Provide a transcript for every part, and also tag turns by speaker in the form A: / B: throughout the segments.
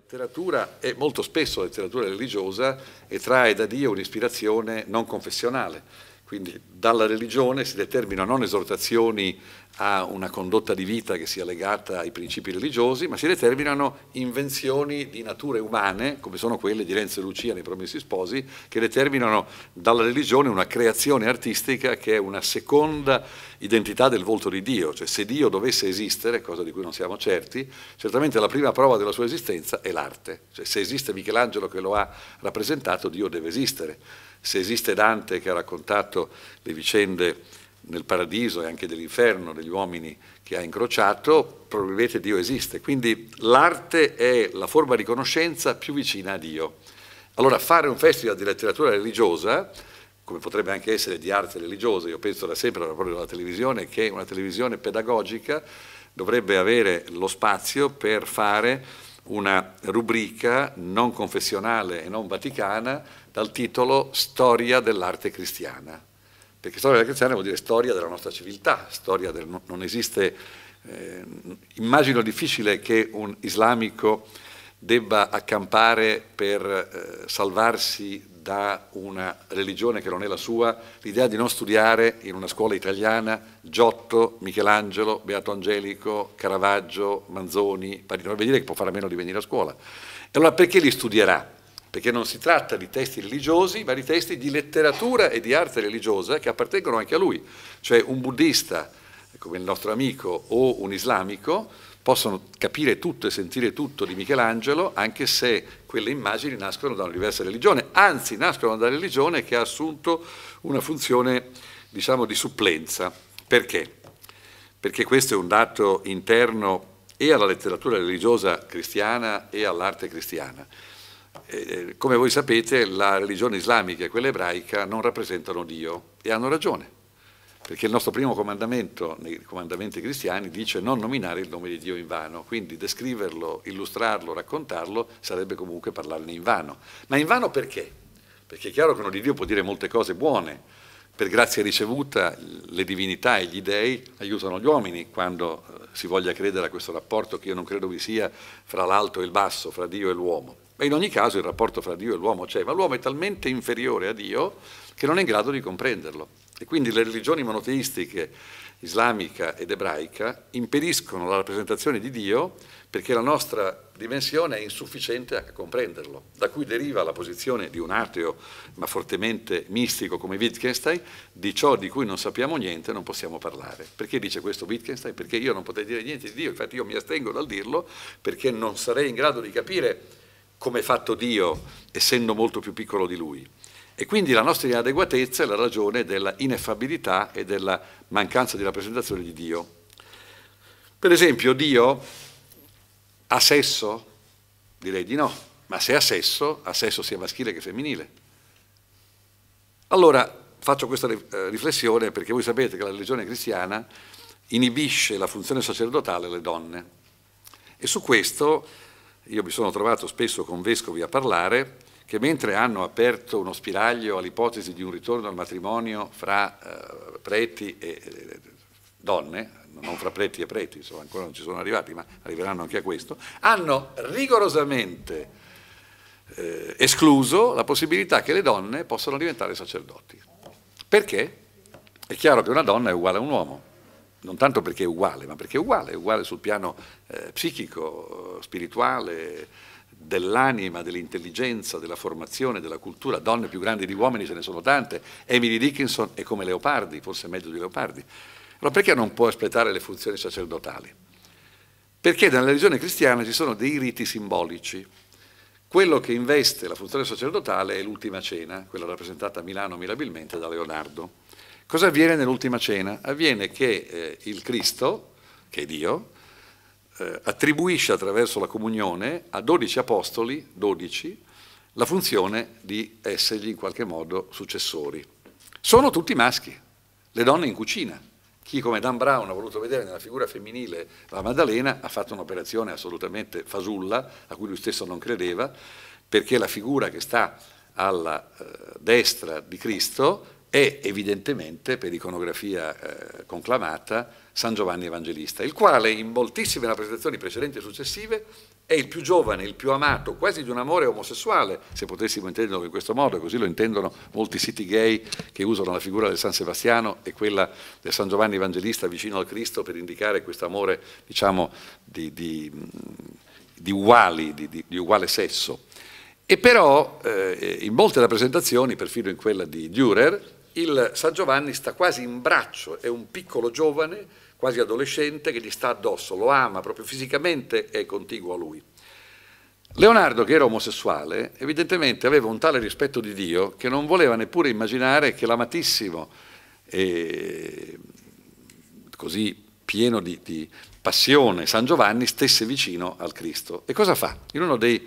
A: letteratura e molto spesso la letteratura religiosa e trae da Dio un'ispirazione non confessionale. Quindi dalla religione si determinano non esortazioni a una condotta di vita che sia legata ai principi religiosi, ma si determinano invenzioni di nature umane, come sono quelle di Renzo e Lucia nei Promessi Sposi, che determinano dalla religione una creazione artistica che è una seconda identità del volto di Dio. Cioè se Dio dovesse esistere, cosa di cui non siamo certi, certamente la prima prova della sua esistenza è l'arte. Cioè se esiste Michelangelo che lo ha rappresentato, Dio deve esistere se esiste Dante che ha raccontato le vicende nel paradiso e anche dell'inferno degli uomini che ha incrociato, probabilmente Dio esiste. Quindi l'arte è la forma di conoscenza più vicina a Dio. Allora fare un festival di letteratura religiosa, come potrebbe anche essere di arte religiosa, io penso da sempre alla televisione, che una televisione pedagogica dovrebbe avere lo spazio per fare una rubrica non confessionale e non vaticana dal titolo Storia dell'arte cristiana, perché storia della cristiana vuol dire storia della nostra civiltà, storia del... non esiste, eh, immagino difficile che un islamico debba accampare per eh, salvarsi da una religione che non è la sua, l'idea di non studiare in una scuola italiana Giotto, Michelangelo, Beato Angelico, Caravaggio, Manzoni, non vuol dire che può fare a meno di venire a scuola. E allora perché li studierà? perché non si tratta di testi religiosi, ma di testi di letteratura e di arte religiosa che appartengono anche a lui. Cioè un buddista, come il nostro amico, o un islamico, possono capire tutto e sentire tutto di Michelangelo, anche se quelle immagini nascono da una diversa religione, anzi nascono da una religione che ha assunto una funzione, diciamo, di supplenza. Perché? Perché questo è un dato interno e alla letteratura religiosa cristiana e all'arte cristiana. Eh, eh, come voi sapete la religione islamica e quella ebraica non rappresentano Dio e hanno ragione, perché il nostro primo comandamento nei comandamenti cristiani dice non nominare il nome di Dio in vano, quindi descriverlo, illustrarlo, raccontarlo sarebbe comunque parlarne in vano. Ma in vano perché? Perché è chiaro che uno di Dio può dire molte cose buone, per grazia ricevuta le divinità e gli dèi aiutano gli uomini quando eh, si voglia credere a questo rapporto che io non credo vi sia fra l'alto e il basso, fra Dio e l'uomo. Ma in ogni caso il rapporto fra Dio e l'uomo c'è, ma l'uomo è talmente inferiore a Dio che non è in grado di comprenderlo. E quindi le religioni monoteistiche, islamica ed ebraica, impediscono la rappresentazione di Dio perché la nostra dimensione è insufficiente a comprenderlo, da cui deriva la posizione di un ateo, ma fortemente mistico come Wittgenstein, di ciò di cui non sappiamo niente non possiamo parlare. Perché dice questo Wittgenstein? Perché io non potrei dire niente di Dio, infatti io mi astengo dal dirlo perché non sarei in grado di capire come è fatto Dio, essendo molto più piccolo di lui. E quindi la nostra inadeguatezza è la ragione della ineffabilità e della mancanza di rappresentazione di Dio. Per esempio, Dio ha sesso? Direi di no, ma se ha sesso, ha sesso sia maschile che femminile. Allora, faccio questa eh, riflessione perché voi sapete che la religione cristiana inibisce la funzione sacerdotale alle donne. E su questo io mi sono trovato spesso con vescovi a parlare, che mentre hanno aperto uno spiraglio all'ipotesi di un ritorno al matrimonio fra eh, preti e eh, donne, non fra preti e preti, insomma ancora non ci sono arrivati, ma arriveranno anche a questo, hanno rigorosamente eh, escluso la possibilità che le donne possano diventare sacerdoti. Perché? È chiaro che una donna è uguale a un uomo, non tanto perché è uguale, ma perché è uguale, è uguale sul piano eh, psichico, spirituale, dell'anima, dell'intelligenza, della formazione, della cultura, donne più grandi di uomini ce ne sono tante, Emily Dickinson è come Leopardi, forse meglio di Leopardi. Allora perché non può espletare le funzioni sacerdotali? Perché nella religione cristiana ci sono dei riti simbolici. Quello che investe la funzione sacerdotale è l'ultima cena, quella rappresentata a Milano mirabilmente da Leonardo. Cosa avviene nell'ultima cena? Avviene che eh, il Cristo, che è Dio, eh, attribuisce attraverso la comunione a dodici apostoli, dodici, la funzione di essergli in qualche modo successori. Sono tutti maschi, le donne in cucina. Chi come Dan Brown ha voluto vedere nella figura femminile la Maddalena ha fatto un'operazione assolutamente fasulla, a cui lui stesso non credeva, perché la figura che sta alla eh, destra di Cristo è evidentemente per iconografia eh, conclamata San Giovanni Evangelista, il quale in moltissime rappresentazioni precedenti e successive è il più giovane, il più amato, quasi di un amore omosessuale, se potessimo intenderlo in questo modo, così lo intendono molti siti gay che usano la figura del San Sebastiano e quella del San Giovanni Evangelista vicino al Cristo per indicare questo amore, diciamo, di, di, di uguali, di, di uguale sesso. E però eh, in molte rappresentazioni, perfino in quella di Dürer, il San Giovanni sta quasi in braccio, è un piccolo giovane, quasi adolescente, che gli sta addosso, lo ama proprio fisicamente, è contiguo a lui. Leonardo, che era omosessuale, evidentemente aveva un tale rispetto di Dio che non voleva neppure immaginare che l'amatissimo, eh, così pieno di, di passione, San Giovanni stesse vicino al Cristo. E cosa fa? In uno dei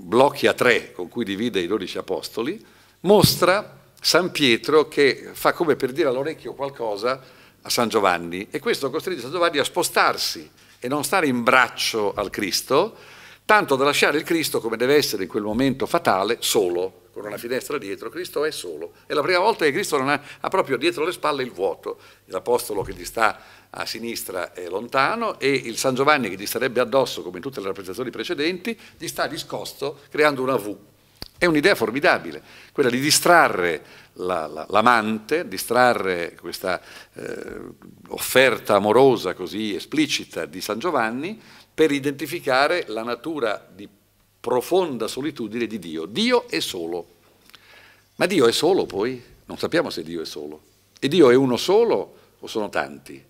A: blocchi a tre con cui divide i dodici apostoli, mostra San Pietro che fa come per dire all'orecchio qualcosa a San Giovanni e questo costringe San Giovanni a spostarsi e non stare in braccio al Cristo, tanto da lasciare il Cristo come deve essere in quel momento fatale solo, con una finestra dietro, Cristo è solo. È la prima volta che Cristo non ha, ha proprio dietro le spalle il vuoto. L'apostolo che gli sta a sinistra è lontano e il San Giovanni che gli starebbe addosso come in tutte le rappresentazioni precedenti, gli sta discosto creando una V è un'idea formidabile, quella di distrarre l'amante, la, la, distrarre questa eh, offerta amorosa così esplicita di San Giovanni per identificare la natura di profonda solitudine di Dio. Dio è solo. Ma Dio è solo poi? Non sappiamo se Dio è solo. E Dio è uno solo o sono tanti?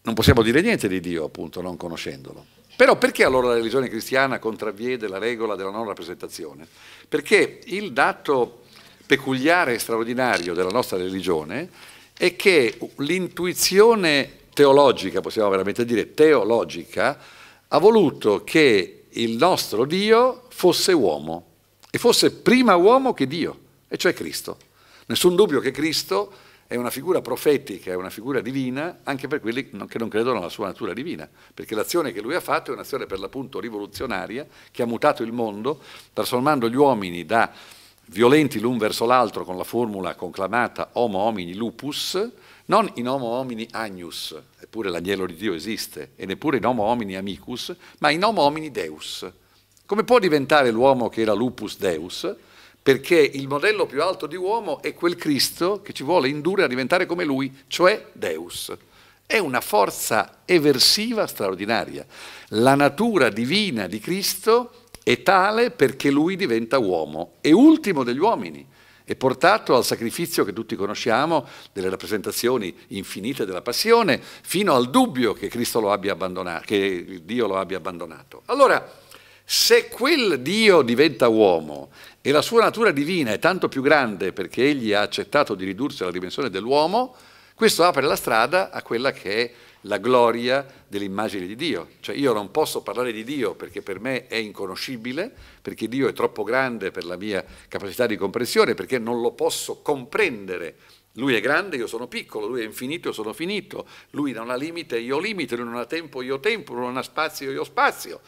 A: Non possiamo dire niente di Dio appunto non conoscendolo. Però perché allora la religione cristiana contravviene la regola della non rappresentazione? Perché il dato peculiare e straordinario della nostra religione è che l'intuizione teologica, possiamo veramente dire teologica, ha voluto che il nostro Dio fosse uomo e fosse prima uomo che Dio, e cioè Cristo. Nessun dubbio che Cristo è una figura profetica, è una figura divina anche per quelli che non credono alla sua natura divina, perché l'azione che lui ha fatto è un'azione per l'appunto rivoluzionaria che ha mutato il mondo, trasformando gli uomini da violenti l'un verso l'altro con la formula conclamata homo homini lupus, non in homo homini agnus, eppure l'agnello di Dio esiste, e neppure in homo homini amicus, ma in homo homini deus. Come può diventare l'uomo che era lupus deus? perché il modello più alto di uomo è quel Cristo che ci vuole indurre a diventare come lui, cioè Deus. È una forza eversiva straordinaria. La natura divina di Cristo è tale perché lui diventa uomo, è ultimo degli uomini, è portato al sacrificio che tutti conosciamo, delle rappresentazioni infinite della passione, fino al dubbio che, Dio lo abbia abbandonato. Allora, se quel Dio diventa uomo e la sua natura divina è tanto più grande perché egli ha accettato di ridursi alla dimensione dell'uomo, questo apre la strada a quella che è la gloria dell'immagine di Dio. Cioè io non posso parlare di Dio perché per me è inconoscibile, perché Dio è troppo grande per la mia capacità di comprensione, perché non lo posso comprendere. Lui è grande, io sono piccolo, lui è infinito, io sono finito, lui non ha limite, io ho limite, lui non ha tempo, io ho tempo, lui non ha spazio, io ho spazio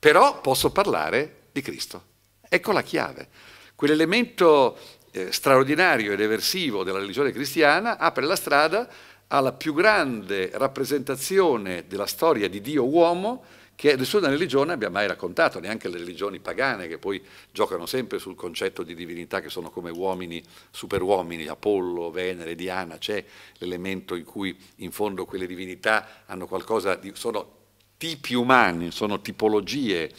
A: però posso parlare di Cristo. Ecco la chiave. Quell'elemento eh, straordinario ed eversivo della religione cristiana apre la strada alla più grande rappresentazione della storia di Dio uomo che nessuna religione abbia mai raccontato, neanche le religioni pagane che poi giocano sempre sul concetto di divinità che sono come uomini, superuomini, Apollo, Venere, Diana, c'è l'elemento in cui in fondo quelle divinità hanno qualcosa di, sono tipi umani, sono tipologie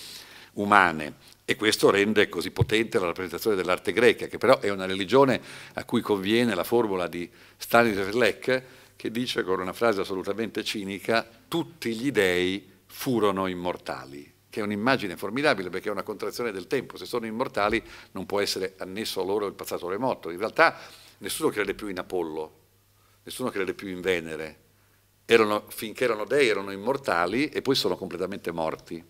A: umane. E questo rende così potente la rappresentazione dell'arte greca, che però è una religione a cui conviene la formula di Stanislav Lech, che dice con una frase assolutamente cinica, tutti gli dei furono immortali, che è un'immagine formidabile perché è una contrazione del tempo, se sono immortali non può essere annesso a loro il passato remoto. In realtà nessuno crede più in Apollo, nessuno crede più in Venere, erano, finché erano dei erano immortali e poi sono completamente morti.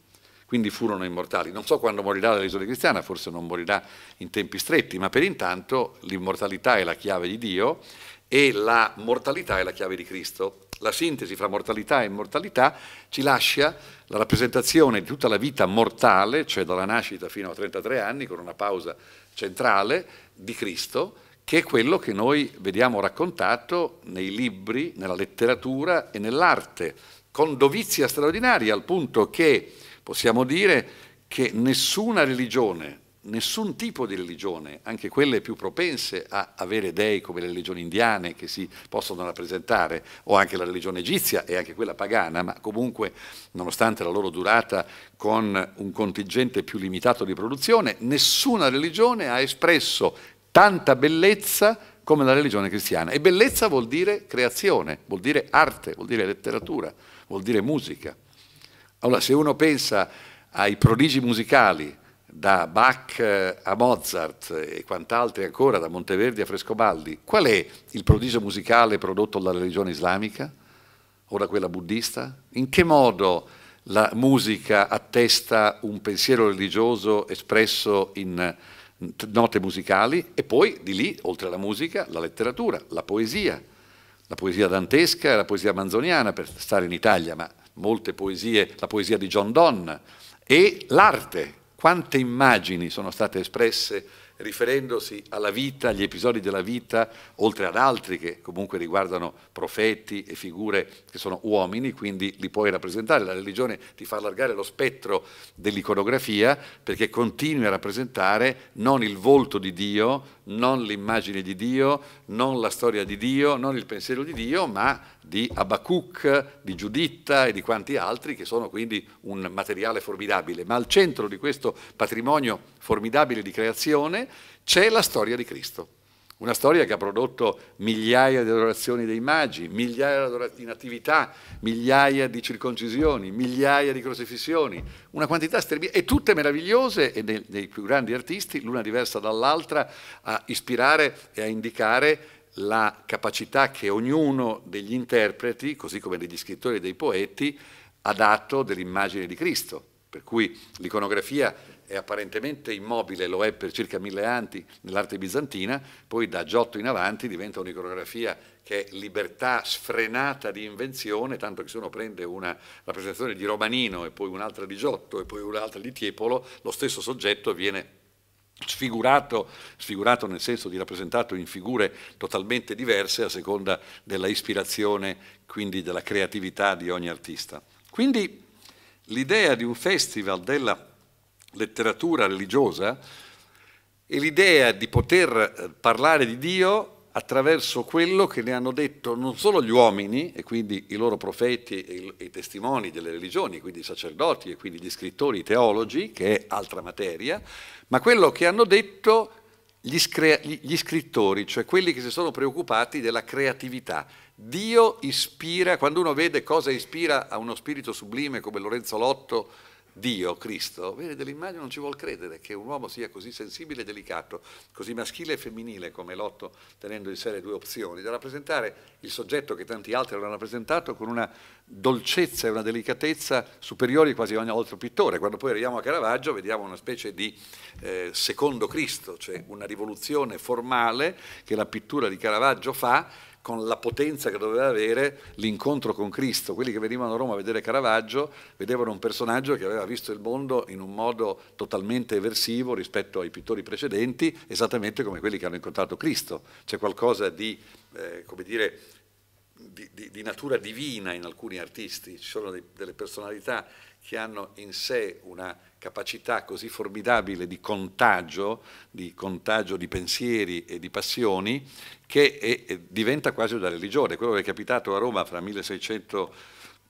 A: Quindi furono immortali. Non so quando morirà la cristiana, forse non morirà in tempi stretti, ma per intanto l'immortalità è la chiave di Dio e la mortalità è la chiave di Cristo. La sintesi fra mortalità e immortalità ci lascia la rappresentazione di tutta la vita mortale, cioè dalla nascita fino a 33 anni, con una pausa centrale, di Cristo che è quello che noi vediamo raccontato nei libri, nella letteratura e nell'arte, con dovizia straordinaria, al punto che possiamo dire che nessuna religione, nessun tipo di religione, anche quelle più propense a avere dei come le religioni indiane che si possono rappresentare, o anche la religione egizia e anche quella pagana, ma comunque nonostante la loro durata con un contingente più limitato di produzione, nessuna religione ha espresso tanta bellezza come la religione cristiana. E bellezza vuol dire creazione, vuol dire arte, vuol dire letteratura, vuol dire musica. Allora, se uno pensa ai prodigi musicali, da Bach eh, a Mozart e quant'altri ancora, da Monteverdi a Frescobaldi, qual è il prodigio musicale prodotto dalla religione islamica o da quella buddista? In che modo la musica attesta un pensiero religioso espresso in note musicali e poi di lì, oltre alla musica, la letteratura, la poesia, la poesia dantesca e la poesia manzoniana per stare in Italia, ma molte poesie, la poesia di John Donne e l'arte. Quante immagini sono state espresse riferendosi alla vita, agli episodi della vita, oltre ad altri che comunque riguardano profeti e figure che sono uomini, quindi li puoi rappresentare. La religione ti fa allargare lo spettro dell'iconografia perché continui a rappresentare non il volto di Dio, non l'immagine di Dio, non la storia di Dio, non il pensiero di Dio, ma di Abacuc, di Giuditta e di quanti altri che sono quindi un materiale formidabile. Ma al centro di questo patrimonio formidabile di creazione c'è la storia di Cristo. Una storia che ha prodotto migliaia di adorazioni dei magi, migliaia di natività, migliaia di circoncisioni, migliaia di crocifissioni, una quantità strepitosa, e tutte meravigliose e dei, dei più grandi artisti, l'una diversa dall'altra, a ispirare e a indicare la capacità che ognuno degli interpreti, così come degli scrittori e dei poeti, ha dato dell'immagine di Cristo. Per cui l'iconografia è apparentemente immobile, lo è per circa mille anni nell'arte bizantina, poi da Giotto in avanti diventa un'iconografia che è libertà sfrenata di invenzione, tanto che se uno prende una rappresentazione di Romanino e poi un'altra di Giotto e poi un'altra di Tiepolo, lo stesso soggetto viene Sfigurato, sfigurato, nel senso di rappresentato in figure totalmente diverse a seconda della ispirazione, quindi della creatività di ogni artista. Quindi l'idea di un festival della letteratura religiosa e l'idea di poter eh, parlare di Dio attraverso quello che ne hanno detto non solo gli uomini, e quindi i loro profeti e i testimoni delle religioni, quindi i sacerdoti e quindi gli scrittori, i teologi, che è altra materia, ma quello che hanno detto gli, gli scrittori, cioè quelli che si sono preoccupati della creatività. Dio ispira, quando uno vede cosa ispira a uno spirito sublime come Lorenzo Lotto, Dio, Cristo, vede dell'immagine non ci vuol credere che un uomo sia così sensibile e delicato, così maschile e femminile come Lotto, tenendo in sé le due opzioni, da rappresentare il soggetto che tanti altri hanno rappresentato con una dolcezza e una delicatezza superiori quasi a ogni altro pittore. Quando poi arriviamo a Caravaggio vediamo una specie di eh, secondo Cristo, cioè una rivoluzione formale che la pittura di Caravaggio fa con la potenza che doveva avere l'incontro con Cristo. Quelli che venivano a Roma a vedere Caravaggio vedevano un personaggio che aveva visto il mondo in un modo totalmente eversivo rispetto ai pittori precedenti, esattamente come quelli che hanno incontrato Cristo. C'è qualcosa di, eh, come dire, di, di, di, natura divina in alcuni artisti, ci sono dei, delle personalità che hanno in sé una capacità così formidabile di contagio, di contagio di pensieri e di passioni, che è, è, diventa quasi una religione. Quello che è capitato a Roma fra 1600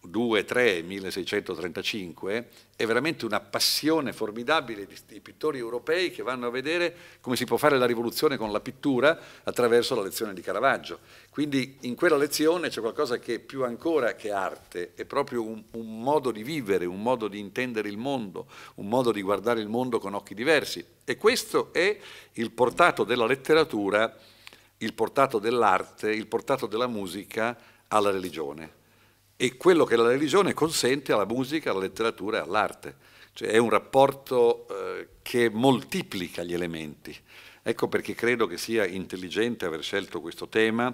A: 2-3, 1635, è veramente una passione formidabile di, pittori europei che vanno a vedere come si può fare la rivoluzione con la pittura attraverso la lezione di Caravaggio. Quindi in quella lezione c'è qualcosa che più ancora che arte, è proprio un, un modo di vivere, un modo di intendere il mondo, un modo di guardare il mondo con occhi diversi. E questo è il portato della letteratura, il portato dell'arte, il portato della musica alla religione e quello che la religione consente alla musica, alla letteratura e all'arte. Cioè è un rapporto eh, che moltiplica gli elementi. Ecco perché credo che sia intelligente aver scelto questo tema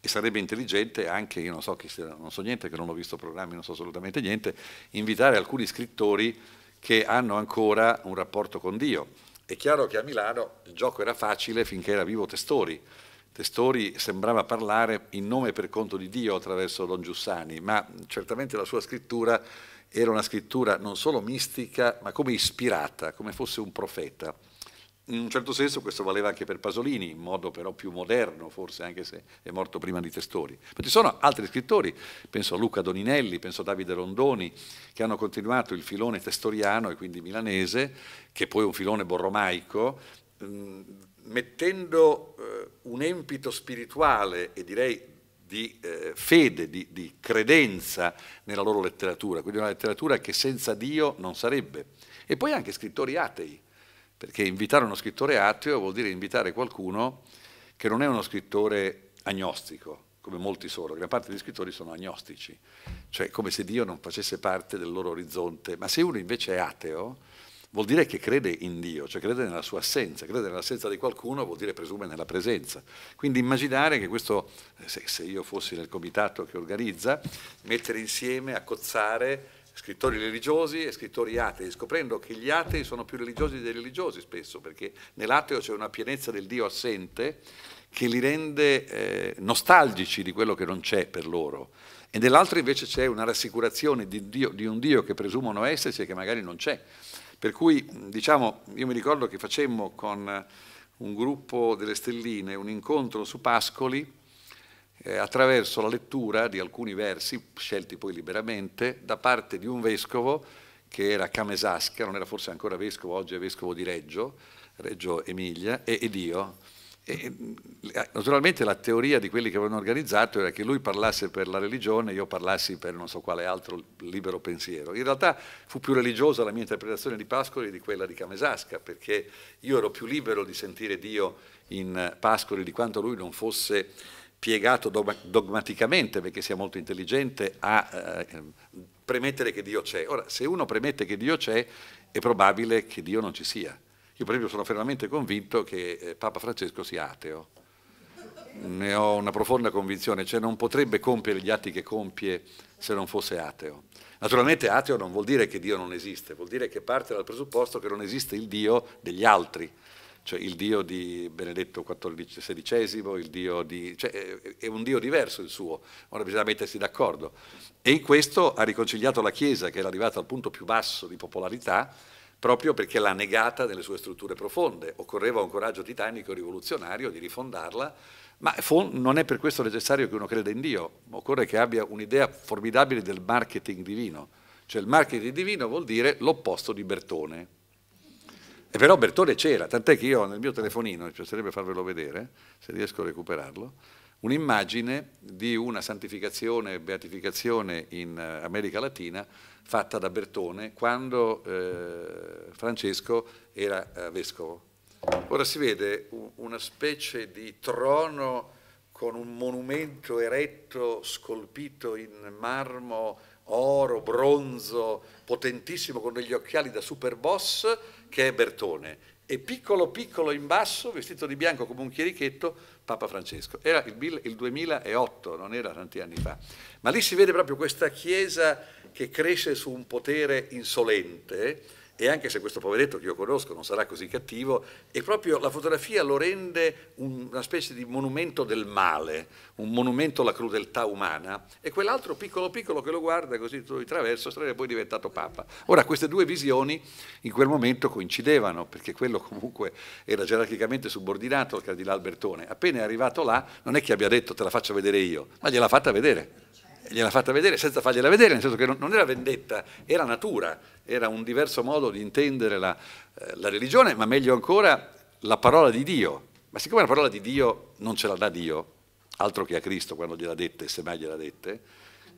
A: e sarebbe intelligente anche, io non so, chi, non so niente, che non ho visto programmi, non so assolutamente niente, invitare alcuni scrittori che hanno ancora un rapporto con Dio. È chiaro che a Milano il gioco era facile finché era vivo Testori, Testori sembrava parlare in nome e per conto di Dio attraverso Don Giussani, ma certamente la sua scrittura era una scrittura non solo mistica, ma come ispirata, come fosse un profeta. In un certo senso questo valeva anche per Pasolini, in modo però più moderno, forse anche se è morto prima di Testori. Ma ci sono altri scrittori, penso a Luca Doninelli, penso a Davide Rondoni, che hanno continuato il filone testoriano e quindi milanese, che poi è un filone borromaico, mettendo eh, un empito spirituale e direi di eh, fede, di, di, credenza nella loro letteratura, quindi una letteratura che senza Dio non sarebbe. E poi anche scrittori atei, perché invitare uno scrittore ateo vuol dire invitare qualcuno che non è uno scrittore agnostico, come molti sono, gran parte degli scrittori sono agnostici, cioè come se Dio non facesse parte del loro orizzonte, ma se uno invece è ateo, Vuol dire che crede in Dio, cioè crede nella sua assenza, crede nell'assenza di qualcuno vuol dire presume nella presenza. Quindi immaginare che questo, eh, se io fossi nel comitato che organizza, mettere insieme, accozzare scrittori religiosi e scrittori atei, scoprendo che gli atei sono più religiosi dei religiosi spesso, perché nell'ateo c'è una pienezza del Dio assente che li rende eh, nostalgici di quello che non c'è per loro, e nell'altro invece c'è una rassicurazione di, Dio, di un Dio che presumono esserci e che magari non c'è. Per cui, diciamo, io mi ricordo che facemmo con eh, un gruppo delle Stelline un incontro su Pascoli eh, attraverso la lettura di alcuni versi, scelti poi liberamente, da parte di un vescovo che era Camesasca, non era forse ancora vescovo, oggi è vescovo di Reggio, Reggio Emilia, e, ed io. E, naturalmente la teoria di quelli che avevano organizzato era che lui parlasse per la religione, e io parlassi per non so quale altro libero pensiero. In realtà fu più religiosa la mia interpretazione di Pascoli di quella di Camesasca, perché io ero più libero di sentire Dio in Pascoli di quanto lui non fosse piegato dogmaticamente, perché sia molto intelligente, a eh, premettere che Dio c'è. Ora, se uno premette che Dio c'è, è probabile che Dio non ci sia io per esempio sono fermamente convinto che eh, Papa Francesco sia ateo. Ne ho una profonda convinzione, cioè non potrebbe compiere gli atti che compie se non fosse ateo. Naturalmente ateo non vuol dire che Dio non esiste, vuol dire che parte dal presupposto che non esiste il Dio degli altri, cioè il Dio di Benedetto XVI, il Dio di... Cioè è un Dio diverso il suo, ora bisogna mettersi d'accordo. E in questo ha riconciliato la Chiesa, che era arrivata al punto più basso di popolarità, proprio perché l'ha negata nelle sue strutture profonde. Occorreva un coraggio titanico rivoluzionario di rifondarla, ma non è per questo necessario che uno creda in Dio, occorre che abbia un'idea formidabile del marketing divino. Cioè il marketing divino vuol dire l'opposto di Bertone. E però Bertone c'era, tant'è che io nel mio telefonino, mi piacerebbe farvelo vedere, se riesco a recuperarlo, un'immagine di una santificazione e beatificazione in eh, America Latina fatta da Bertone quando eh, Francesco era eh, vescovo. Ora si vede una specie di trono con un monumento eretto, scolpito in marmo, oro, bronzo, potentissimo, con degli occhiali da superboss, che è Bertone. E piccolo piccolo in basso, vestito di bianco come un chierichetto, Papa Francesco. Era il, 2008, non era tanti anni fa. Ma lì si vede proprio questa Chiesa che cresce su un potere insolente, e anche se questo poveretto che io conosco non sarà così cattivo, e proprio la fotografia lo rende una specie di monumento del male, un monumento alla crudeltà umana, e quell'altro piccolo piccolo che lo guarda così di traverso sarebbe poi diventato papa. Ora queste due visioni in quel momento coincidevano, perché quello comunque era gerarchicamente subordinato al Cardinal Bertone. Appena è arrivato là, non è che abbia detto te la faccio vedere io, ma gliel'ha fatta vedere gliela fatta vedere senza fargliela vedere, nel senso che non, era vendetta, era natura, era un diverso modo di intendere la, eh, la religione, ma meglio ancora la parola di Dio. Ma siccome la parola di Dio non ce la dà Dio, altro che a Cristo quando gliela dette, se mai gliela dette,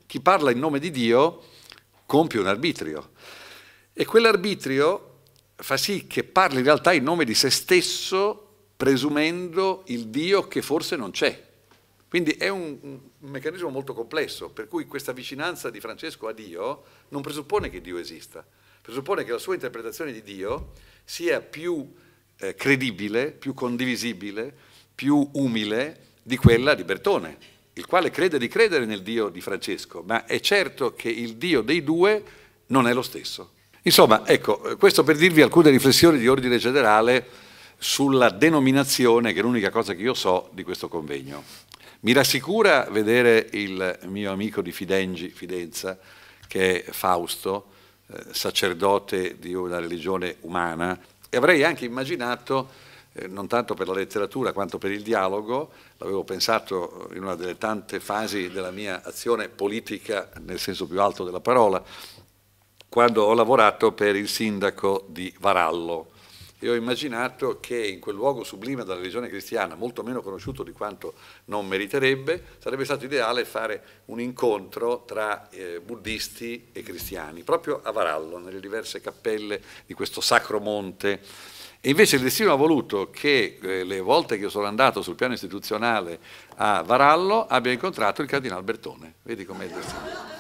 A: chi parla in nome di Dio compie un arbitrio. E quell'arbitrio fa sì che parli in realtà in nome di se stesso, presumendo il Dio che forse non c'è. Quindi è un, un meccanismo molto complesso, per cui questa vicinanza di Francesco a Dio non presuppone che Dio esista, presuppone che la sua interpretazione di Dio sia più eh, credibile, più condivisibile, più umile di quella di Bertone, il quale crede di credere nel Dio di Francesco, ma è certo che il Dio dei due non è lo stesso. Insomma, ecco, eh, questo per dirvi alcune riflessioni di ordine generale sulla denominazione, che è l'unica cosa che io so, di questo convegno. Mi rassicura vedere il mio amico di Fidengi, Fidenza, che è Fausto, eh, sacerdote di una religione umana, e avrei anche immaginato, eh, non tanto per la letteratura quanto per il dialogo, l'avevo pensato in una delle tante fasi della mia azione politica nel senso più alto della parola, quando ho lavorato per il sindaco di Varallo, e ho immaginato che in quel luogo sublime della religione cristiana, molto meno conosciuto di quanto non meriterebbe, sarebbe stato ideale fare un incontro tra eh, buddisti e cristiani, proprio a Varallo, nelle diverse cappelle di questo sacro monte. E invece il destino ha voluto che eh, le volte che sono andato sul piano istituzionale a Varallo abbia incontrato il cardinal Bertone. Vedi com'è il destino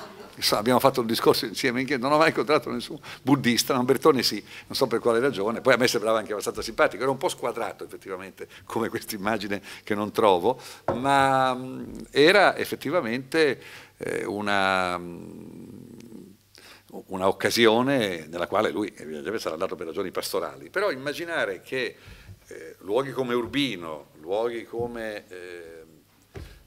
A: abbiamo fatto il discorso insieme in chiesa, non ho mai incontrato nessun buddista, ma Bertone sì, non so per quale ragione, poi a me sembrava anche abbastanza simpatico, era un po' squadrato effettivamente come questa immagine che non trovo, ma mm, era effettivamente eh, mm, una occasione nella quale lui evidentemente eh, sarà andato per ragioni pastorali, però immaginare che eh, luoghi come Urbino, luoghi come eh,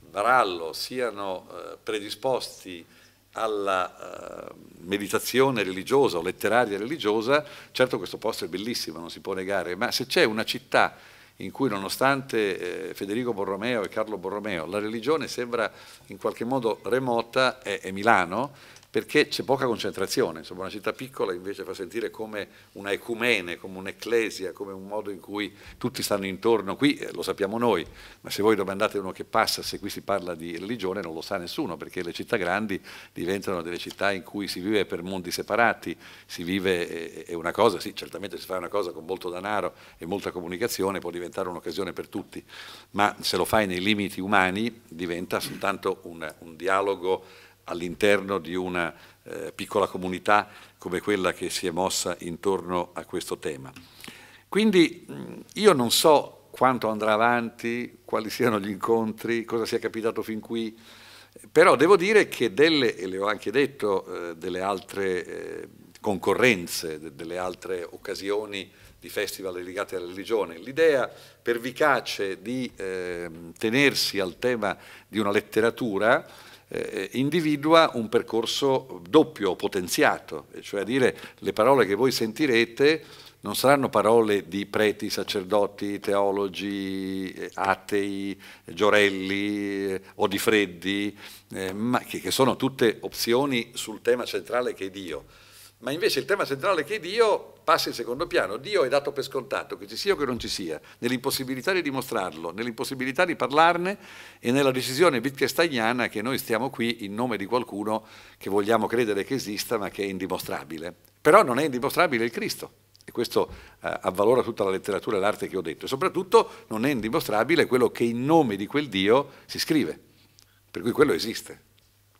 A: Barallo siano eh, predisposti alla uh, meditazione religiosa o letteraria religiosa, certo questo posto è bellissimo, non si può negare, ma se c'è una città in cui nonostante eh, Federico Borromeo e Carlo Borromeo la religione sembra in qualche modo remota, è, è Milano, perché c'è poca concentrazione, insomma una città piccola invece fa sentire come una ecumene, come un'ecclesia, come un modo in cui tutti stanno intorno, qui eh, lo sappiamo noi, ma se voi domandate a uno che passa se qui si parla di religione non lo sa nessuno, perché le città grandi diventano delle città in cui si vive per mondi separati, si vive, eh, è una cosa, sì certamente si fa una cosa con molto denaro e molta comunicazione, può diventare un'occasione per tutti, ma se lo fai nei limiti umani diventa soltanto un, un dialogo all'interno di una eh, piccola comunità come quella che si è mossa intorno a questo tema. Quindi io non so quanto andrà avanti, quali siano gli incontri, cosa sia capitato fin qui, però devo dire che delle, e le ho anche detto, eh, delle altre eh, concorrenze, de delle altre occasioni di festival legati alla religione, l'idea pervicace di eh, tenersi al tema di una letteratura eh, individua un percorso doppio, potenziato, cioè a dire le parole che voi sentirete non saranno parole di preti, sacerdoti, teologi, eh, atei, Giorelli, eh, o Odifreddi, eh, ma che, che sono tutte opzioni sul tema centrale che è Dio ma invece il tema centrale è che Dio passa in secondo piano. Dio è dato per scontato, che ci sia o che non ci sia, nell'impossibilità di dimostrarlo, nell'impossibilità di parlarne e nella decisione wittgensteiniana che noi stiamo qui in nome di qualcuno che vogliamo credere che esista ma che è indimostrabile. Però non è indimostrabile il Cristo. E questo eh, avvalora tutta la letteratura e l'arte che ho detto. E soprattutto non è indimostrabile quello che in nome di quel Dio si scrive. Per cui quello esiste.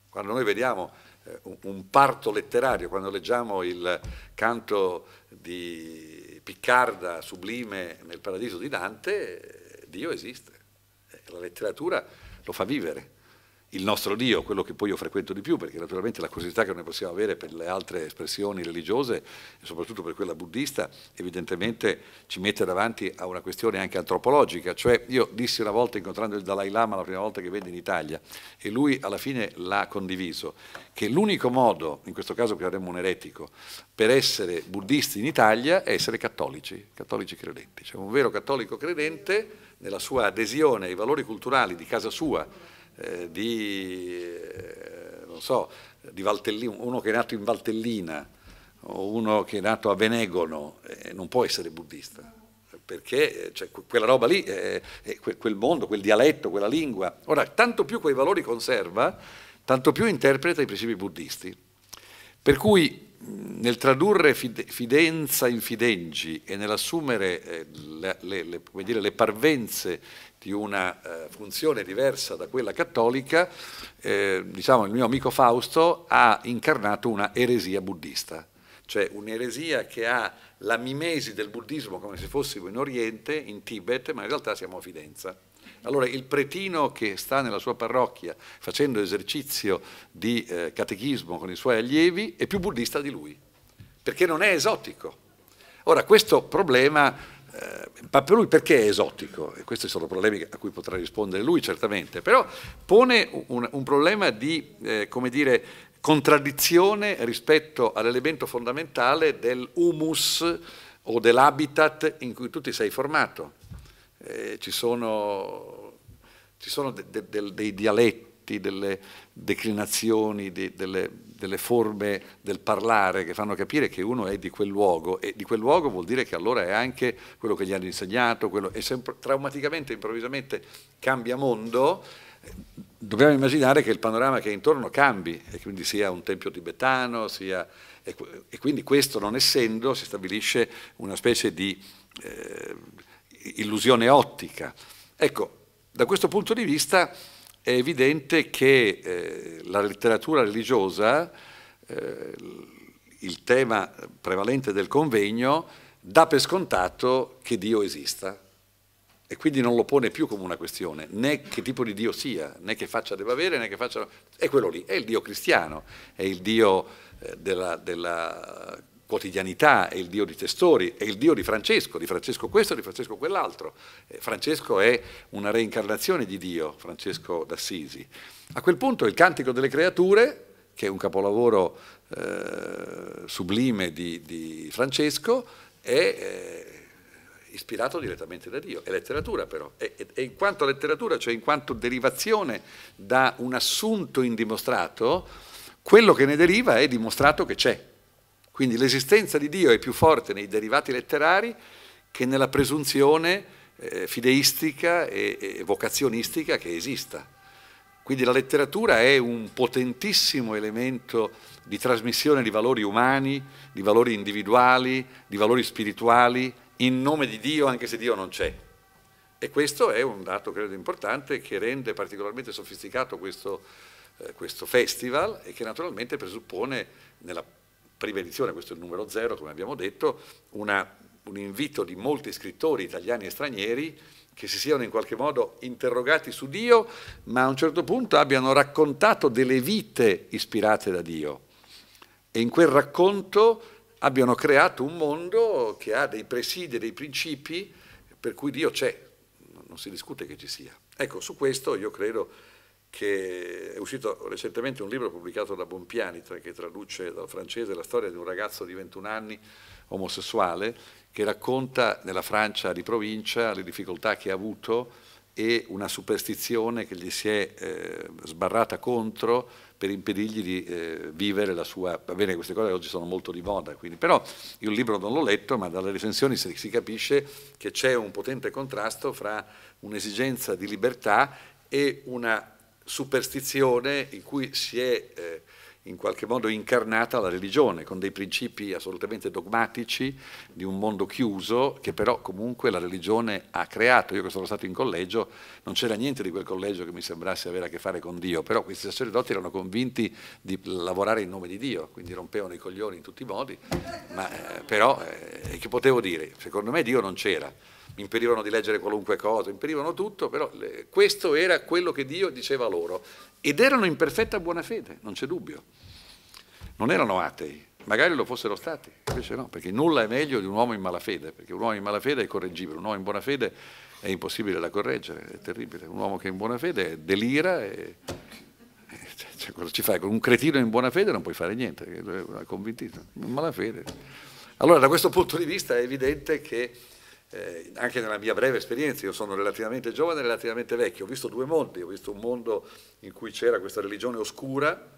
A: Quando noi vediamo eh, un parto letterario, quando leggiamo il canto di Piccarda sublime nel paradiso di Dante, eh, Dio esiste, eh, la letteratura lo fa vivere il nostro Dio, quello che poi io frequento di più, perché naturalmente la curiosità che noi possiamo avere per le altre espressioni religiose e soprattutto per quella buddista, evidentemente ci mette davanti a una questione anche antropologica. Cioè io dissi una volta incontrando il Dalai Lama la prima volta che venne in Italia e lui alla fine l'ha condiviso, che l'unico modo, in questo caso che avremmo un eretico, per essere buddisti in Italia è essere cattolici, cattolici credenti. Cioè un vero cattolico credente nella sua adesione ai valori culturali di casa sua, eh, di, eh, non so, di uno che è nato in Valtellina o uno che è nato a Venegono eh, non può essere buddista perché eh, cioè, quella roba lì, quel mondo, quel dialetto, quella lingua. Ora, tanto più quei valori conserva, tanto più interpreta i principi buddisti. Per cui nel tradurre fidenza in fidengi e nell'assumere le, le, le, le, parvenze di una eh, funzione diversa da quella cattolica, eh, diciamo il mio amico Fausto ha incarnato una eresia buddista, cioè un'eresia che ha la mimesi del buddismo come se fossimo in Oriente, in Tibet, ma in realtà siamo a Fidenza. Allora il pretino che sta nella sua parrocchia facendo esercizio di eh, catechismo con i suoi allievi è più buddista di lui, perché non è esotico. Ora questo problema eh, ma per lui perché è esotico? E questi sono problemi a cui potrà rispondere lui certamente, però pone un, un problema di, eh, come dire, contraddizione rispetto all'elemento fondamentale del humus o dell'habitat in cui tu ti sei formato. Eh, ci sono, ci sono de, de, de, dei dialetti, delle declinazioni, delle delle forme del parlare che fanno capire che uno è di quel luogo e di quel luogo vuol dire che allora è anche quello che gli hanno insegnato, quello, e se traumaticamente, improvvisamente cambia mondo, dobbiamo immaginare che il panorama che è intorno cambi e quindi sia un tempio tibetano, sia, e, e, quindi questo non essendo si stabilisce una specie di eh, illusione ottica. Ecco, da questo punto di vista è evidente che eh, la letteratura religiosa, eh, il tema prevalente del convegno, dà per scontato che Dio esista e quindi non lo pone più come una questione, né che tipo di Dio sia, né che faccia debba avere, né che faccia... È quello lì, è il Dio cristiano, è il Dio eh, della, della quotidianità, è il Dio di Testori, è il Dio di Francesco, di Francesco questo, di Francesco quell'altro. Eh, Francesco è una reincarnazione di Dio, Francesco d'Assisi. A quel punto il Cantico delle Creature, che è un capolavoro eh, sublime di, di, Francesco, è eh, ispirato direttamente da Dio, è letteratura però, e, in quanto letteratura, cioè in quanto derivazione da un assunto indimostrato, quello che ne deriva è dimostrato che c'è. Quindi l'esistenza di Dio è più forte nei derivati letterari che nella presunzione eh, fideistica e, e vocazionistica che esista. Quindi la letteratura è un potentissimo elemento di trasmissione di valori umani, di valori individuali, di valori spirituali, in nome di Dio anche se Dio non c'è. E questo è un dato, credo, importante che rende particolarmente sofisticato questo, eh, questo festival e che naturalmente presuppone nella prima edizione, questo è il numero zero come abbiamo detto, una, un invito di molti scrittori italiani e stranieri che si siano in qualche modo interrogati su Dio, ma a un certo punto abbiano raccontato delle vite ispirate da Dio e in quel racconto abbiano creato un mondo che ha dei presidi, dei principi per cui Dio c'è, non si discute che ci sia. Ecco, su questo io credo che è uscito recentemente un libro pubblicato da Bompiani che traduce dal francese la storia di un ragazzo di 21 anni omosessuale che racconta nella Francia di provincia le difficoltà che ha avuto e una superstizione che gli si è eh, sbarrata contro per impedirgli di eh, vivere la sua... Va bene, queste cose oggi sono molto di moda, quindi. però io il libro non l'ho letto, ma dalle recensioni si, si capisce che c'è un potente contrasto fra un'esigenza di libertà e una superstizione in cui si è eh, in qualche modo incarnata la religione, con dei principi assolutamente dogmatici di un mondo chiuso che però comunque la religione ha creato. Io che sono stato in collegio, non c'era niente di quel collegio che mi sembrasse avere a che fare con Dio, però questi sacerdoti erano convinti di lavorare in nome di Dio, quindi rompevano i coglioni in tutti i modi, ma eh, però eh, che potevo dire? Secondo me Dio non c'era impedivano di leggere qualunque cosa, impedivano tutto, però questo era quello che Dio diceva loro. Ed erano in perfetta buona fede, non c'è dubbio. Non erano atei, magari lo fossero stati, invece no, perché nulla è meglio di un uomo in malafede, perché un uomo in malafede è correggibile, un uomo in buona fede è impossibile da correggere, è terribile. Un uomo che è in buona fede delira e, cioè, cosa ci fai? Con un cretino in buona fede non puoi fare niente, è convintito, in mala fede. Allora da questo punto di vista è evidente che eh, anche nella mia breve esperienza, io sono relativamente giovane e relativamente vecchio, ho visto due mondi, ho visto un mondo in cui c'era questa religione oscura,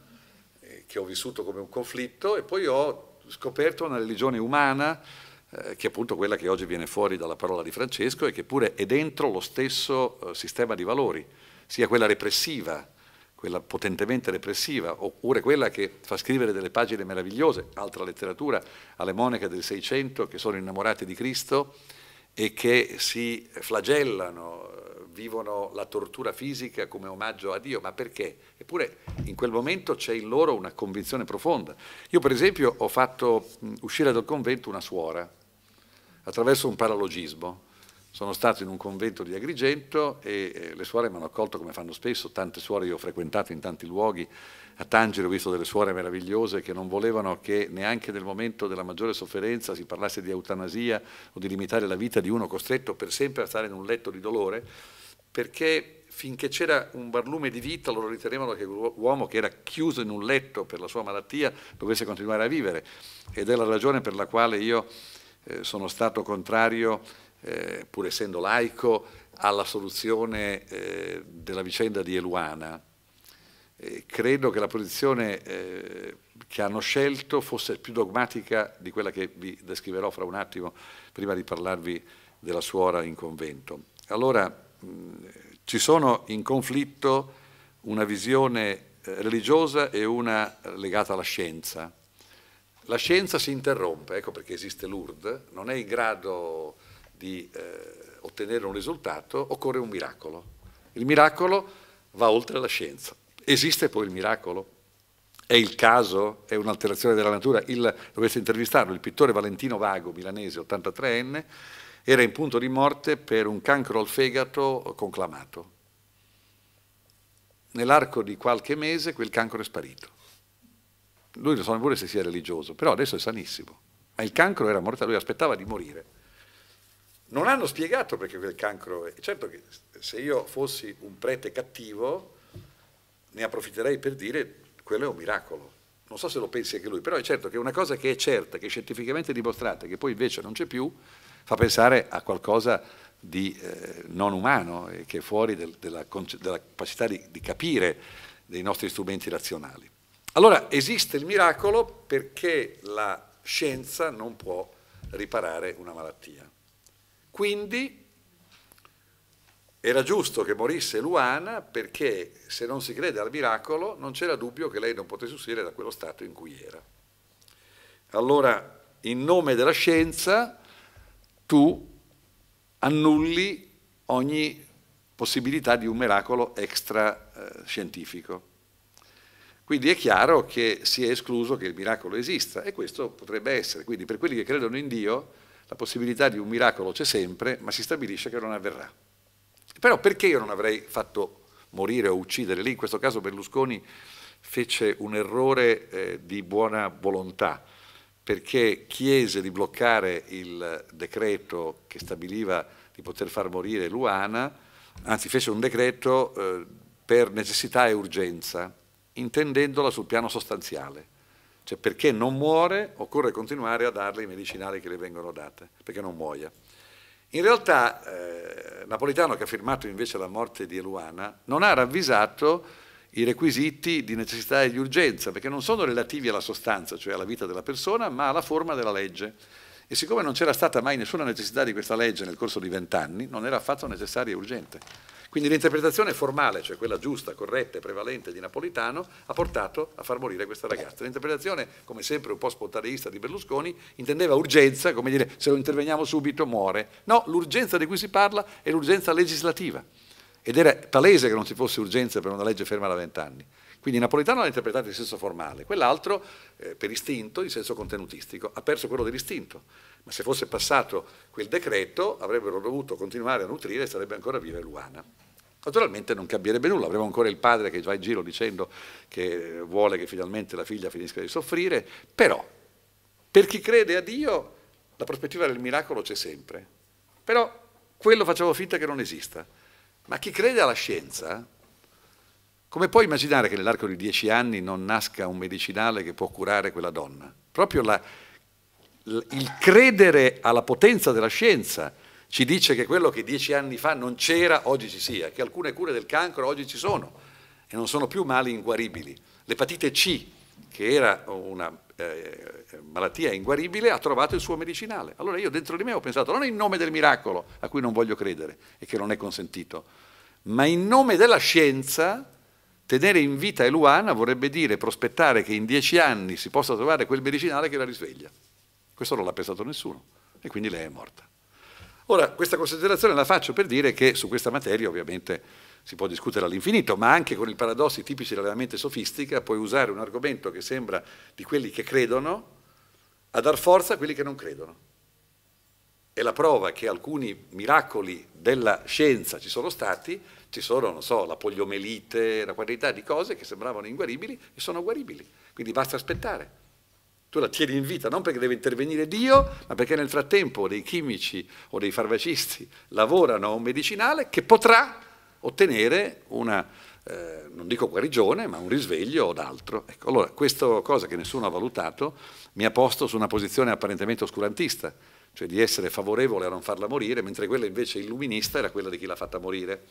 A: eh, che ho vissuto come un conflitto, e poi ho scoperto una religione umana, eh, che è appunto quella che oggi viene fuori dalla parola di Francesco e che pure è dentro lo stesso eh, sistema di valori, sia quella repressiva, quella potentemente repressiva, oppure quella che fa scrivere delle pagine meravigliose, altra letteratura, alle monache del Seicento che sono innamorate di Cristo, e che si flagellano, vivono la tortura fisica come omaggio a Dio, ma perché? Eppure in quel momento c'è in loro una convinzione profonda. Io per esempio ho fatto uscire dal convento una suora attraverso un paralogismo sono stato in un convento di Agrigento e eh, le suore mi hanno accolto come fanno spesso, tante suore io ho frequentato in tanti luoghi, a Tangere ho visto delle suore meravigliose che non volevano che neanche nel momento della maggiore sofferenza si parlasse di eutanasia o di limitare la vita di uno costretto per sempre a stare in un letto di dolore, perché finché c'era un barlume di vita loro ritenevano che l'uomo che era chiuso in un letto per la sua malattia dovesse continuare a vivere ed è la ragione per la quale io eh, sono stato contrario eh, pur essendo laico, alla soluzione eh, della vicenda di Eluana. Eh, credo che la posizione eh, che hanno scelto fosse più dogmatica di quella che vi descriverò fra un attimo, prima di parlarvi della suora in convento. Allora, mh, ci sono in conflitto una visione eh, religiosa e una legata alla scienza. La scienza si interrompe, ecco perché esiste Lourdes, non è in grado di eh, ottenere un risultato, occorre un miracolo. Il miracolo va oltre la scienza. Esiste poi il miracolo? È il caso? È un'alterazione della natura? Il, dovete intervistarlo, il pittore Valentino Vago, milanese, 83enne, era in punto di morte per un cancro al fegato conclamato. Nell'arco di qualche mese quel cancro è sparito. Lui non so neppure se sia religioso, però adesso è sanissimo. Ma il cancro era morto, lui aspettava di morire non hanno spiegato perché quel cancro è. Certo che se io fossi un prete cattivo ne approfitterei per dire quello è un miracolo. Non so se lo pensi anche lui, però è certo che una cosa che è certa, che è scientificamente dimostrata, che poi invece non c'è più, fa pensare a qualcosa di eh, non umano e che è fuori del, della, della, capacità di, di capire dei nostri strumenti razionali. Allora esiste il miracolo perché la scienza non può riparare una malattia. Quindi era giusto che morisse Luana perché se non si crede al miracolo non c'era dubbio che lei non potesse uscire da quello stato in cui era. Allora, in nome della scienza, tu annulli ogni possibilità di un miracolo extra eh, scientifico. Quindi è chiaro che si è escluso che il miracolo esista e questo potrebbe essere. Quindi per quelli che credono in Dio la possibilità di un miracolo c'è sempre, ma si stabilisce che non avverrà. Però perché io non avrei fatto morire o uccidere lì? In questo caso Berlusconi fece un errore eh, di buona volontà, perché chiese di bloccare il decreto che stabiliva di poter far morire Luana, anzi fece un decreto eh, per necessità e urgenza, intendendola sul piano sostanziale. Cioè perché non muore occorre continuare a darle i medicinali che le vengono date, perché non muoia. In realtà eh, Napolitano, che ha firmato invece la morte di Eluana, non ha ravvisato i requisiti di necessità e di urgenza, perché non sono relativi alla sostanza, cioè alla vita della persona, ma alla forma della legge. E siccome non c'era stata mai nessuna necessità di questa legge nel corso di vent'anni, non era affatto necessaria e urgente. Quindi l'interpretazione formale, cioè quella giusta, corretta e prevalente di Napolitano, ha portato a far morire questa ragazza. L'interpretazione, come sempre un po' spontaneista di Berlusconi, intendeva urgenza, come dire se lo interveniamo subito muore. No, l'urgenza di cui si parla è l'urgenza legislativa. Ed era palese che non ci fosse urgenza per una legge ferma da vent'anni. Quindi Napolitano l'ha interpretata in senso formale, quell'altro eh, per istinto, in senso contenutistico, ha perso quello dell'istinto ma se fosse passato quel decreto avrebbero dovuto continuare a nutrire e sarebbe ancora viva Luana. Naturalmente non cambierebbe nulla, avremo ancora il padre che va in giro dicendo che vuole che finalmente la figlia finisca di soffrire, però per chi crede a Dio la prospettiva del miracolo c'è sempre. Però quello facciamo finta che non esista. Ma chi crede alla scienza, come può immaginare che nell'arco di dieci anni non nasca un medicinale che può curare quella donna? Proprio la, il credere alla potenza della scienza ci dice che quello che dieci anni fa non c'era, oggi ci sia, che alcune cure del cancro oggi ci sono e non sono più mali inguaribili. L'epatite C, che era una eh, malattia inguaribile, ha trovato il suo medicinale. Allora io dentro di me ho pensato non in nome del miracolo, a cui non voglio credere e che non è consentito, ma in nome della scienza tenere in vita Eluana vorrebbe dire prospettare che in dieci anni si possa trovare quel medicinale che la risveglia. Questo non l'ha pensato nessuno e quindi lei è morta. Ora, questa considerazione la faccio per dire che su questa materia ovviamente si può discutere all'infinito, ma anche con i paradossi tipici della mente sofistica puoi usare un argomento che sembra di quelli che credono a dar forza a quelli che non credono. E la prova che alcuni miracoli della scienza ci sono stati, ci sono, non so, la poliomelite, una quantità di cose che sembravano inguaribili e sono guaribili. Quindi basta aspettare tu la tieni in vita non perché deve intervenire Dio, ma perché nel frattempo dei chimici o dei farmacisti lavorano a un medicinale che potrà ottenere una, eh, non dico guarigione, ma un risveglio o d'altro. Ecco, allora, questa cosa che nessuno ha valutato mi ha posto su una posizione apparentemente oscurantista, cioè di essere favorevole a non farla morire, mentre quella invece illuminista era quella di chi l'ha fatta morire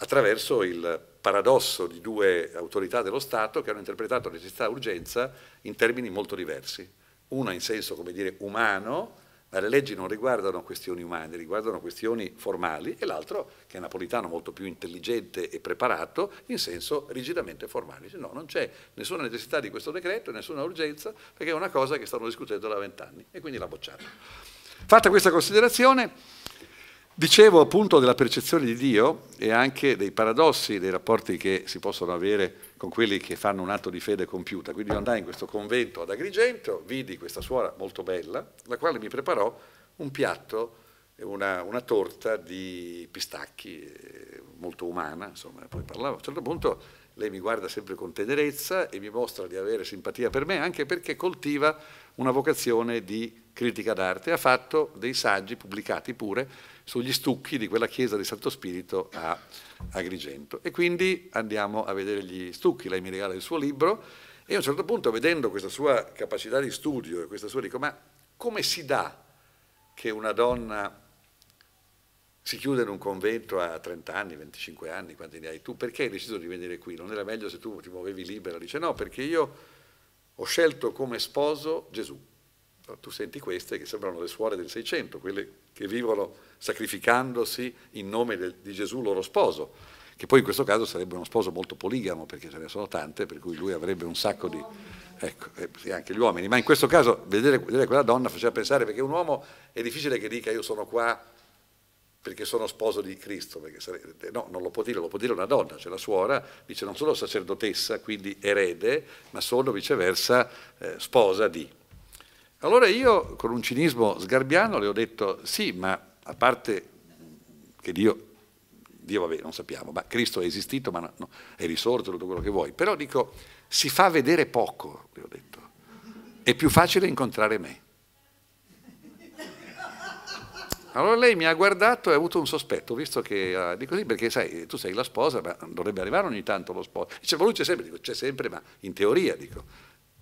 A: attraverso il paradosso di due autorità dello Stato che hanno interpretato necessità e urgenza in termini molto diversi. Una in senso, come dire, umano, ma le leggi non riguardano questioni umane, riguardano questioni formali, e l'altro, che è napolitano molto più intelligente e preparato, in senso rigidamente formale. Dice, no, non c'è nessuna necessità di questo decreto, nessuna urgenza, perché è una cosa che stanno discutendo da vent'anni, e quindi l'ha bocciata. Fatta questa considerazione, Dicevo appunto della percezione di Dio e anche dei paradossi, dei rapporti che si possono avere con quelli che fanno un atto di fede compiuta. Quindi io andai in questo convento ad Agrigento, vidi questa suora molto bella, la quale mi preparò un piatto, una, una torta di pistacchi, eh, molto umana, insomma, poi parlavo. A un certo punto lei mi guarda sempre con tenerezza e mi mostra di avere simpatia per me, anche perché coltiva una vocazione di critica d'arte, ha fatto dei saggi pubblicati pure sugli stucchi di quella chiesa di Santo Spirito a Agrigento. E quindi andiamo a vedere gli stucchi, lei mi regala il suo libro e a un certo punto vedendo questa sua capacità di studio e questa sua dico ma come si dà che una donna si chiude in un convento a 30 anni, 25 anni, quanti ne hai tu, perché hai deciso di venire qui? Non era meglio se tu ti muovevi libera? Dice no, perché io ho scelto come sposo Gesù Certo, tu senti queste che sembrano le suore del Seicento, quelle che vivono sacrificandosi in nome del, di Gesù loro sposo, che poi in questo caso sarebbe uno sposo molto poligamo perché ce ne sono tante, per cui lui avrebbe un sacco di... Ecco, eh, sì, anche gli uomini, ma in questo caso vedere, vedere quella donna faceva pensare perché un uomo è difficile che dica io sono qua perché sono sposo di Cristo, sarebbe, no, non lo può dire, lo può dire una donna, cioè la suora dice non sono sacerdotessa, quindi erede, ma sono viceversa eh, sposa di. Allora io con un cinismo sgarbiano le ho detto sì, ma a parte che Dio, Dio vabbè non sappiamo, ma Cristo è esistito, ma no, è risorto, tutto quello che vuoi, però dico si fa vedere poco, le ho detto, è più facile incontrare me. Allora lei mi ha guardato e ha avuto un sospetto, visto che uh, dico sì, perché sai, tu sei la sposa, ma dovrebbe arrivare ogni tanto lo sposo. Dice, cioè, ma lui c'è sempre, dico, c'è sempre, ma in teoria, dico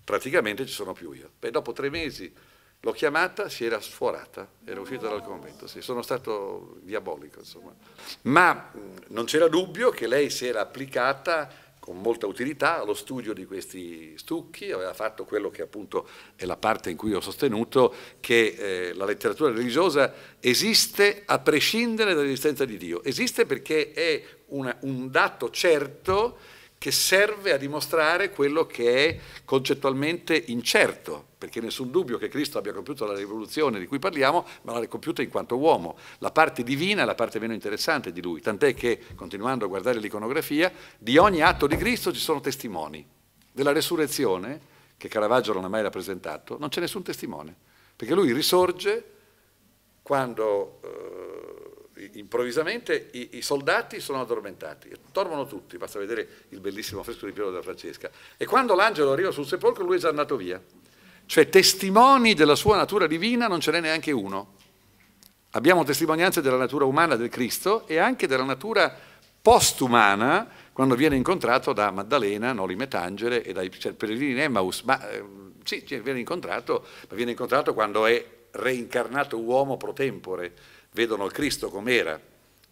A: praticamente ci sono più io. Beh, dopo tre mesi l'ho chiamata, si era sforata, era uscita dal convento, sì, sono stato diabolico insomma. Ma non c'era dubbio che lei si era applicata con molta utilità allo studio di questi stucchi, aveva fatto quello che appunto è la parte in cui ho sostenuto che eh, la letteratura religiosa esiste a prescindere dall'esistenza di Dio, esiste perché è una, un dato certo che serve a dimostrare quello che è concettualmente incerto, perché nessun dubbio che Cristo abbia compiuto la rivoluzione di cui parliamo, ma l'ha compiuta in quanto uomo. La parte divina è la parte meno interessante di lui, tant'è che, continuando a guardare l'iconografia, di ogni atto di Cristo ci sono testimoni. Della resurrezione, che Caravaggio non ha mai rappresentato, non c'è nessun testimone, perché lui risorge quando... Eh, improvvisamente i, i, soldati sono addormentati, dormono tutti, basta vedere il bellissimo fresco di Piero della Francesca. E quando l'angelo arriva sul sepolcro lui è già andato via. Cioè testimoni della sua natura divina non ce n'è neanche uno. Abbiamo testimonianze della natura umana del Cristo e anche della natura postumana quando viene incontrato da Maddalena, Noli Metangere e dai cioè, pellegrini in Emmaus. Ma eh, sì, viene incontrato, ma viene incontrato quando è reincarnato uomo pro tempore vedono il Cristo com'era,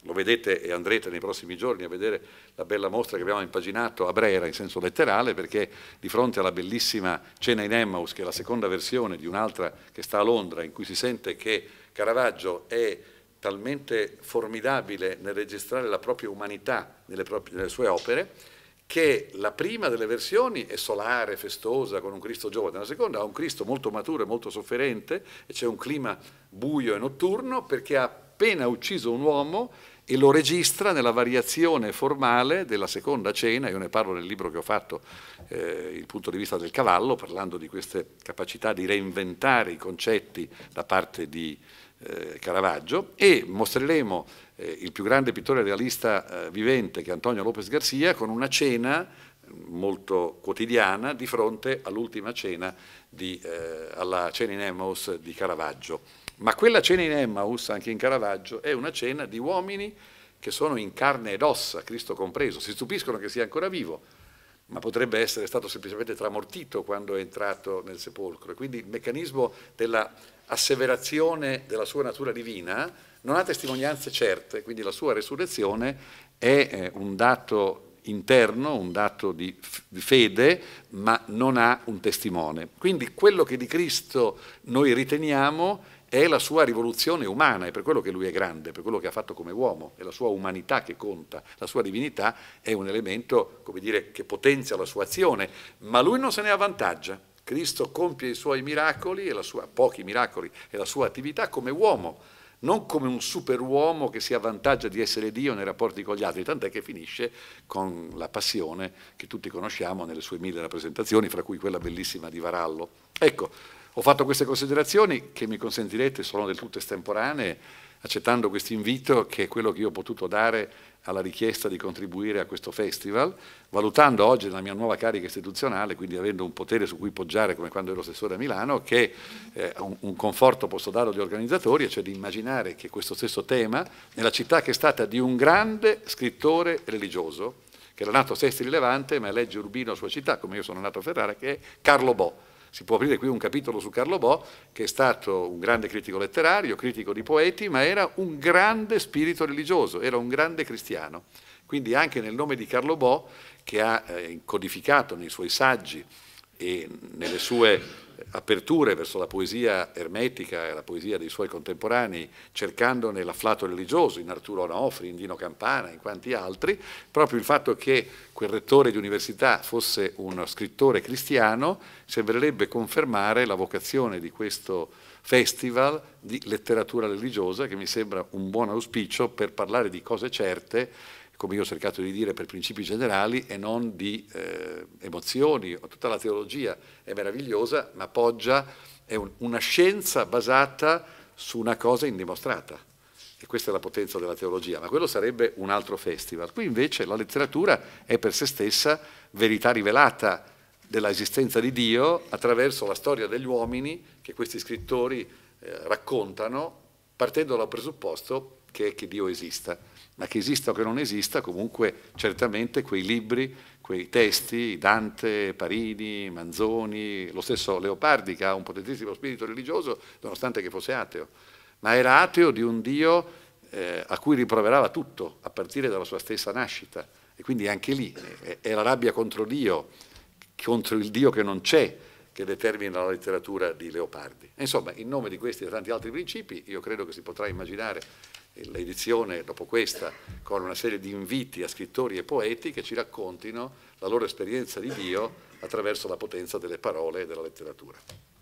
A: lo vedete e andrete nei prossimi giorni a vedere la bella mostra che abbiamo impaginato a Brera in senso letterale, perché di fronte alla bellissima Cena in Emmaus, che è la seconda versione di un'altra che sta a Londra, in cui si sente che Caravaggio è talmente formidabile nel registrare la propria umanità nelle, proprie, nelle sue opere, che la prima delle versioni è solare, festosa, con un Cristo giovane, la seconda ha un Cristo molto maturo e molto sofferente, e c'è un clima buio e notturno, perché ha appena ucciso un uomo e lo registra nella variazione formale della seconda cena, io ne parlo nel libro che ho fatto, eh, il punto di vista del cavallo, parlando di queste capacità di reinventare i concetti da parte di eh, Caravaggio e mostreremo eh, il più grande pittore realista eh, vivente che è Antonio Lopez Garcia con una cena mm, molto quotidiana di fronte all'ultima cena di, eh, alla cena in Emmaus di Caravaggio. Ma quella cena in Emmaus, anche in Caravaggio, è una cena di uomini che sono in carne ed ossa, Cristo compreso, si stupiscono che sia ancora vivo, ma potrebbe essere stato semplicemente tramortito quando è entrato nel sepolcro. E quindi il meccanismo dell'asseverazione della sua natura divina non ha testimonianze certe, quindi la sua resurrezione è eh, un dato interno, un dato di fede, ma non ha un testimone. Quindi quello che di Cristo noi riteniamo è la sua rivoluzione umana, è per quello che lui è grande, per quello che ha fatto come uomo, è la sua umanità che conta, la sua divinità è un elemento dire, che potenzia la sua azione, ma lui non se ne avvantaggia. Cristo compie i suoi miracoli, sua, pochi miracoli, e la sua attività come uomo, non come un superuomo che si avvantaggia di essere Dio nei rapporti con gli altri, tant'è che finisce con la passione che tutti conosciamo nelle sue mille rappresentazioni, fra cui quella bellissima di Varallo. Ecco, ho fatto queste considerazioni che mi consentirete sono del tutto estemporanee, accettando questo invito che è quello che io ho potuto dare alla richiesta di contribuire a questo festival, valutando oggi la mia nuova carica istituzionale, quindi avendo un potere su cui poggiare come quando ero assessore a Milano, che eh, un, un, conforto posso dare agli organizzatori, e cioè di immaginare che questo stesso tema, nella città che è stata di un grande scrittore religioso, che era nato a Sesti Rilevante, ma legge Urbino a sua città, come io sono nato a Ferrara, che è Carlo Bo si può aprire qui un capitolo su Carlo Bo, che è stato un grande critico letterario, critico di poeti, ma era un grande spirito religioso, era un grande cristiano. Quindi anche nel nome di Carlo Bo, che ha eh, codificato nei suoi saggi e nelle sue aperture verso la poesia ermetica e la poesia dei suoi contemporanei, cercandone l'afflato religioso in Arturo Onofri, in Dino Campana, in quanti altri, proprio il fatto che quel rettore di università fosse uno scrittore cristiano sembrerebbe confermare la vocazione di questo festival di letteratura religiosa che mi sembra un buon auspicio per parlare di cose certe come io ho cercato di dire, per principi generali e non di eh, emozioni. Tutta la teologia è meravigliosa, ma poggia, è un, una scienza basata su una cosa indimostrata. E questa è la potenza della teologia, ma quello sarebbe un altro festival. Qui invece la letteratura è per se stessa verità rivelata dell'esistenza di Dio attraverso la storia degli uomini che questi scrittori eh, raccontano partendo dal presupposto che, che Dio esista ma che esista o che non esista, comunque certamente quei libri, quei testi, Dante, Parini, Manzoni, lo stesso Leopardi che ha un potentissimo spirito religioso, nonostante che fosse ateo, ma era ateo di un Dio eh, a cui riproverava tutto, a partire dalla sua stessa nascita. E quindi anche lì è, eh, è la rabbia contro Dio, contro il Dio che non c'è, che determina la letteratura di Leopardi. Insomma, in nome di questi e tanti altri principi, io credo che si potrà immaginare l'edizione dopo questa con una serie di inviti a scrittori e poeti che ci raccontino la loro esperienza di Dio attraverso la potenza delle parole e della letteratura.